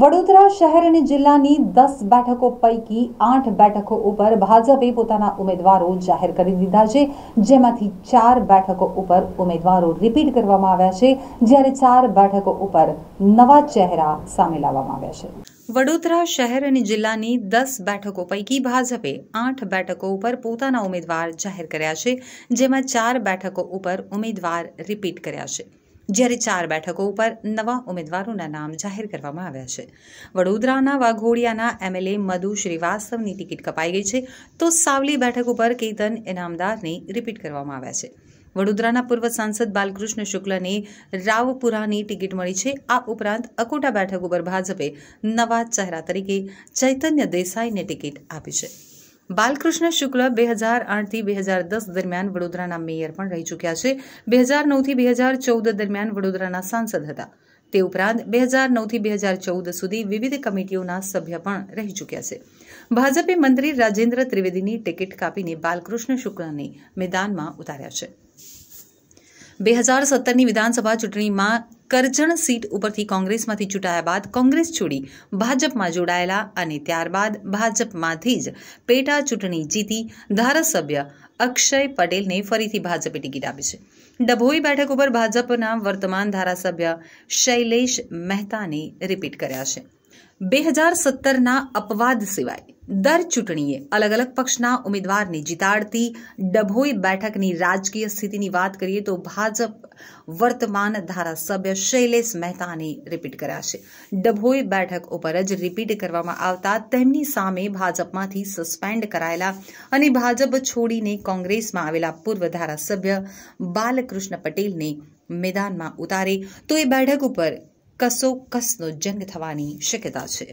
વડોદરા શહેર અને જિલ્લાની દસ બેઠકો પૈકી આઠ બેઠકો ઉપર ભાજપે પોતાના ઉમેદવારો જાહેર કરી દીધા છે જેમાંથી ચાર બેઠકો ઉપર ઉમેદવારો રિપીટ કરવામાં આવ્યા છે જ્યારે ચાર બેઠકો ઉપર નવા ચહેરા સામે લાવવામાં આવ્યા છે વડોદરા શહેર અને જિલ્લાની દસ બેઠકો પૈકી ભાજપે આઠ બેઠકો ઉપર પોતાના ઉમેદવાર જાહેર કર્યા છે જેમાં ચાર બેઠકો ઉપર ઉમેદવાર રિપીટ કર્યા છે જ્યારે ચાર બેઠકો ઉપર નવા ઉમેદવારોના નામ જાહેર કરવામાં આવ્યા છે વડોદરાના વાઘોડિયાના એમએલએ મધુ શ્રીવાસ્તવની ટિકિટ કપાઈ ગઈ છે તો સાવલી બેઠક ઉપર કેતન ઇનામદારને રિપીટ કરવામાં આવ્યા છે વડોદરાના પૂર્વ સાંસદ બાલકૃષ્ણ શુક્લને રાવપુરાની ટિકિટ મળી છે આ ઉપરાંત અકોટા બેઠક ઉપર ભાજપે નવા ચહેરા તરીકે ચૈતન્ય દેસાઈને ટિકિટ આપી છે બાલકૃષ્ણ શુક્લ બે હજાર આઠથી બે હજાર દસ દરમિયાન વડોદરાના મેયર પણ રહી ચૂક્યા છે બે હજાર નવથી બે હજાર ચૌદ દરમિયાન વડોદરાના સાંસદ હતા તે ઉપરાંત બે હજાર નવથી બે હજાર ચૌદ સુધી વિવિધ કમિટીઓના સભ્ય પણ રહી ચૂક્યા છે ભાજપે મંત્રી રાજેન્દ્ર ત્રિવેદીની ટિકિટ કાપીને બાલકૃષ્ણ શુક્લને મેદાનમાં ઉતાર્યા છે બે હજાર સત્તરની વિધાનસભા ચૂંટણીમાં કરજણ સીટ ઉપરથી કોંગ્રેસમાંથી ચૂંટાયા બાદ કોંગ્રેસ છોડી ભાજપમાં જોડાયેલા અને ત્યારબાદ ભાજપમાંથી જ પેટા ચૂંટણી જીતી ધારાસભ્ય અક્ષય પટેલને ફરીથી ભાજપે ટિકિટ આપી છે ડભોઈ બેઠક ઉપર ભાજપના વર્તમાન ધારાસભ્ય શૈલેષ મહેતાને રિપીટ કર્યા છે બે હજાર સત્તરના અપવાદ સિવાય દર ચૂંટણીએ અલગ અલગ પક્ષના ઉમેદવારને જીતાડતી ડભોઈ બેઠકની રાજકીય સ્થિતિની વાત કરીએ તો ભાજપ વર્તમાન ધારાસભ્ય શૈલેષ મહેતાને રિપીટ કર્યા છે ડભોઈ બેઠક ઉપર જ રિપીટ કરવામાં આવતા તેમની સામે ભાજપમાંથી સસ્પેન્ડ કરાયેલા અને ભાજપ છોડીને કોંગ્રેસમાં આવેલા પૂર્વ ધારાસભ્ય બાલકૃષ્ણ પટેલને મેદાનમાં ઉતારે તો એ બેઠક ઉપર કસોકસનો જંગ થવાની શક્યતા છે